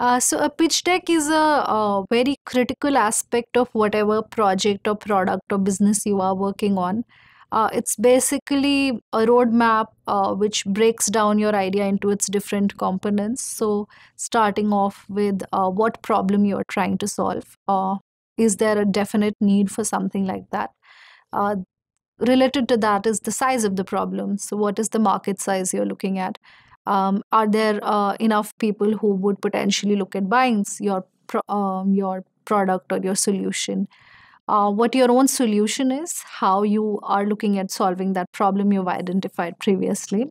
Uh, so a uh, pitch deck is a, a, very critical aspect of whatever project or product or business you are working on. Uh, it's basically a roadmap uh, which breaks down your idea into its different components. So starting off with uh, what problem you are trying to solve. or uh, is there a definite need for something like that? related to that is the size of the problem. So what is the market size you're looking at? um, are there uh, enough people who would potentially look at buying your pro um, your product or your solution uh, what your own solution is how you are looking at solving that problem you've identified previously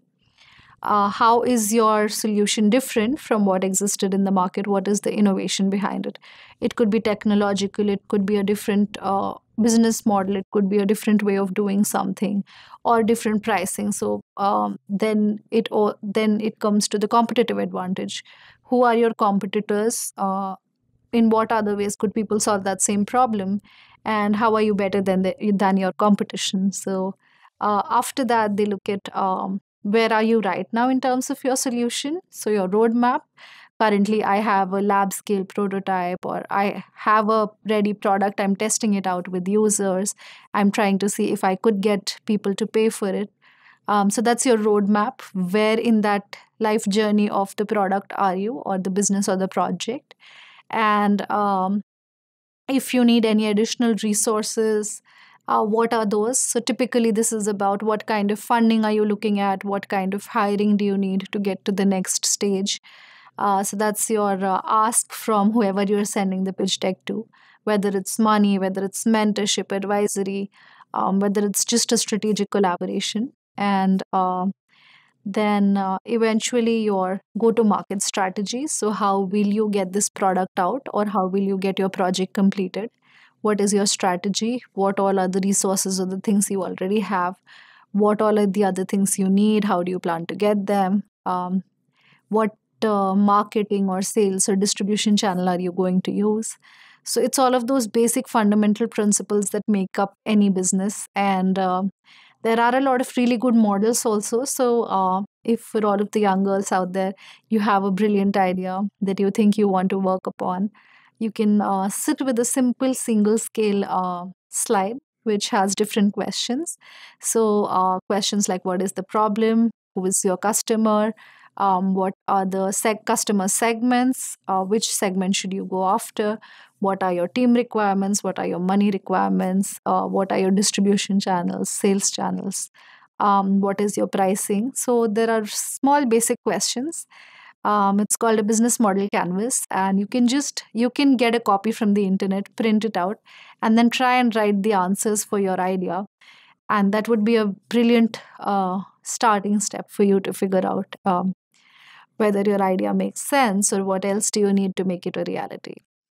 uh, how is your solution different from what existed in the market what is the innovation behind it it could be technological it could be a different uh, business model it could be a different way of doing something or different pricing so um, then it or then it comes to the competitive advantage who are your competitors uh, in what other ways could people solve that same problem and how are you better than the, than your competition so uh, after that they look at um, where are you right now in terms of your solution so your roadmap currently i have a lab scale prototype or i have a ready product i'm testing it out with users i'm trying to see if i could get people to pay for it um, so that's your roadmap where in that life journey of the product are you or the business or the project and um, if you need any additional resources uh, what are those? So typically this is about what kind of funding are you looking at? What kind of hiring do you need to get to the next stage? Uh, so that's your uh, ask from whoever you're sending the pitch deck to, whether it's money, whether it's mentorship, advisory, um, whether it's just a strategic collaboration. And uh, then uh, eventually your go to market strategy so how will you get this product out or how will you get your project completed what is your strategy what all are the resources or the things you already have what all are the other things you need how do you plan to get them um, what uh, marketing or sales or distribution channel are you going to use so it's all of those basic fundamental principles that make up any business and uh, there are a lot of really good models also so uh, if for all of the young girls out there you have a brilliant idea that you think you want to work upon you can uh, sit with a simple single scale uh, slide, which has different questions. So, uh, questions like what is the problem? Who is your customer? Um, what are the seg- customer segments? Uh, which segment should you go after? What are your team requirements? What are your money requirements? Uh, what are your distribution channels, sales channels? Um, what is your pricing? So, there are small basic questions um, it's called a business model canvas and you can just you can get a copy from the internet print it out and then try and write the answers for your idea and that would be a brilliant uh, starting step for you to figure out um, whether your idea makes sense or what else do you need to make it a reality